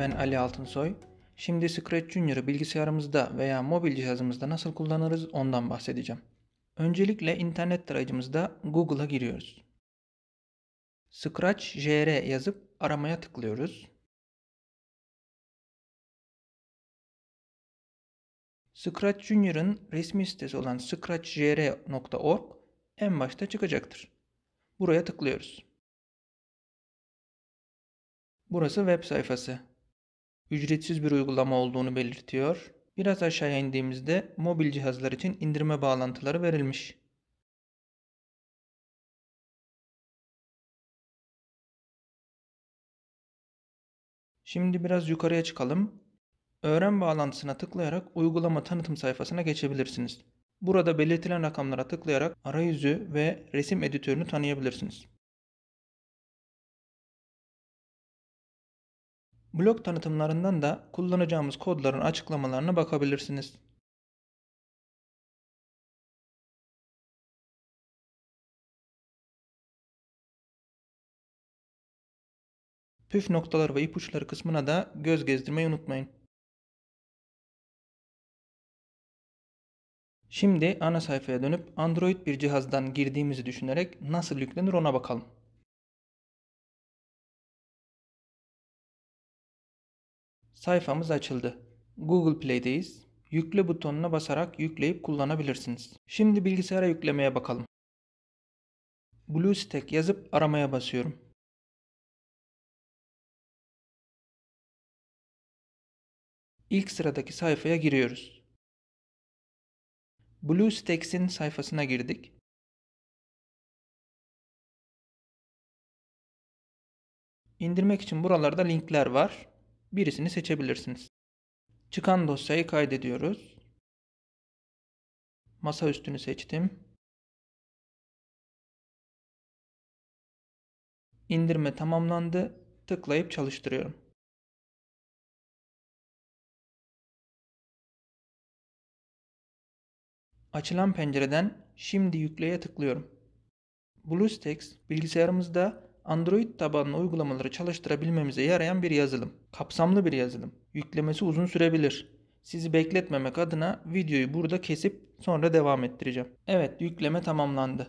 ben Ali Altınsoy. Şimdi Scratch Junior'ı bilgisayarımızda veya mobil cihazımızda nasıl kullanırız ondan bahsedeceğim. Öncelikle internet tarayıcımızda Google'a giriyoruz. Scratch JR yazıp aramaya tıklıyoruz. Scratch Junior'ın resmi sitesi olan scratchjr.org en başta çıkacaktır. Buraya tıklıyoruz. Burası web sayfası ücretsiz bir uygulama olduğunu belirtiyor. Biraz aşağıya indiğimizde mobil cihazlar için indirme bağlantıları verilmiş. Şimdi biraz yukarıya çıkalım. Öğren bağlantısına tıklayarak uygulama tanıtım sayfasına geçebilirsiniz. Burada belirtilen rakamlara tıklayarak arayüzü ve resim editörünü tanıyabilirsiniz. Blog tanıtımlarından da kullanacağımız kodların açıklamalarına bakabilirsiniz. Püf noktaları ve ipuçları kısmına da göz gezdirmeyi unutmayın. Şimdi ana sayfaya dönüp Android bir cihazdan girdiğimizi düşünerek nasıl yüklenir ona bakalım. Sayfamız açıldı. Google Play'deyiz. Yükle butonuna basarak yükleyip kullanabilirsiniz. Şimdi bilgisayara yüklemeye bakalım. BlueStack yazıp aramaya basıyorum. İlk sıradaki sayfaya giriyoruz. BlueStacks'in sayfasına girdik. İndirmek için buralarda linkler var birisini seçebilirsiniz. Çıkan dosyayı kaydediyoruz. Masa üstünü seçtim. İndirme tamamlandı. Tıklayıp çalıştırıyorum. Açılan pencereden Şimdi yükleye tıklıyorum. BlueStacks bilgisayarımızda Android tabanlı uygulamaları çalıştırabilmemize yarayan bir yazılım. Kapsamlı bir yazılım. Yüklemesi uzun sürebilir. Sizi bekletmemek adına videoyu burada kesip sonra devam ettireceğim. Evet yükleme tamamlandı.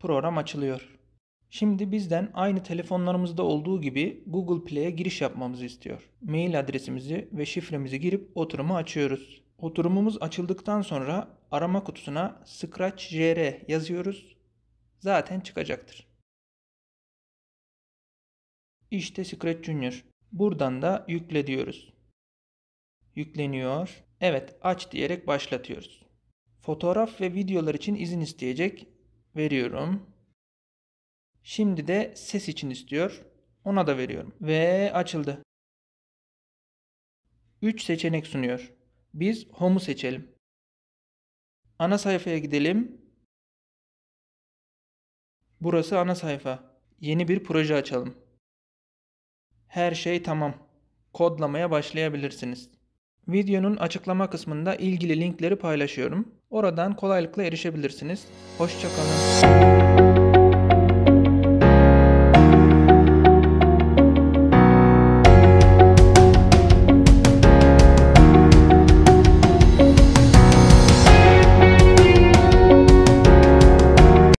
Program açılıyor. Şimdi bizden aynı telefonlarımızda olduğu gibi Google Play'e giriş yapmamızı istiyor. Mail adresimizi ve şifremizi girip oturumu açıyoruz. Oturumumuz açıldıktan sonra arama kutusuna Scratch JR yazıyoruz. Zaten çıkacaktır. İşte Secret Junior. Buradan da yükle diyoruz. Yükleniyor. Evet aç diyerek başlatıyoruz. Fotoğraf ve videolar için izin isteyecek. Veriyorum. Şimdi de ses için istiyor. Ona da veriyorum. Ve açıldı. 3 seçenek sunuyor. Biz Home'u seçelim. Ana sayfaya gidelim. Burası ana sayfa. Yeni bir proje açalım her şey tamam. Kodlamaya başlayabilirsiniz. Videonun açıklama kısmında ilgili linkleri paylaşıyorum. Oradan kolaylıkla erişebilirsiniz. Hoşçakalın.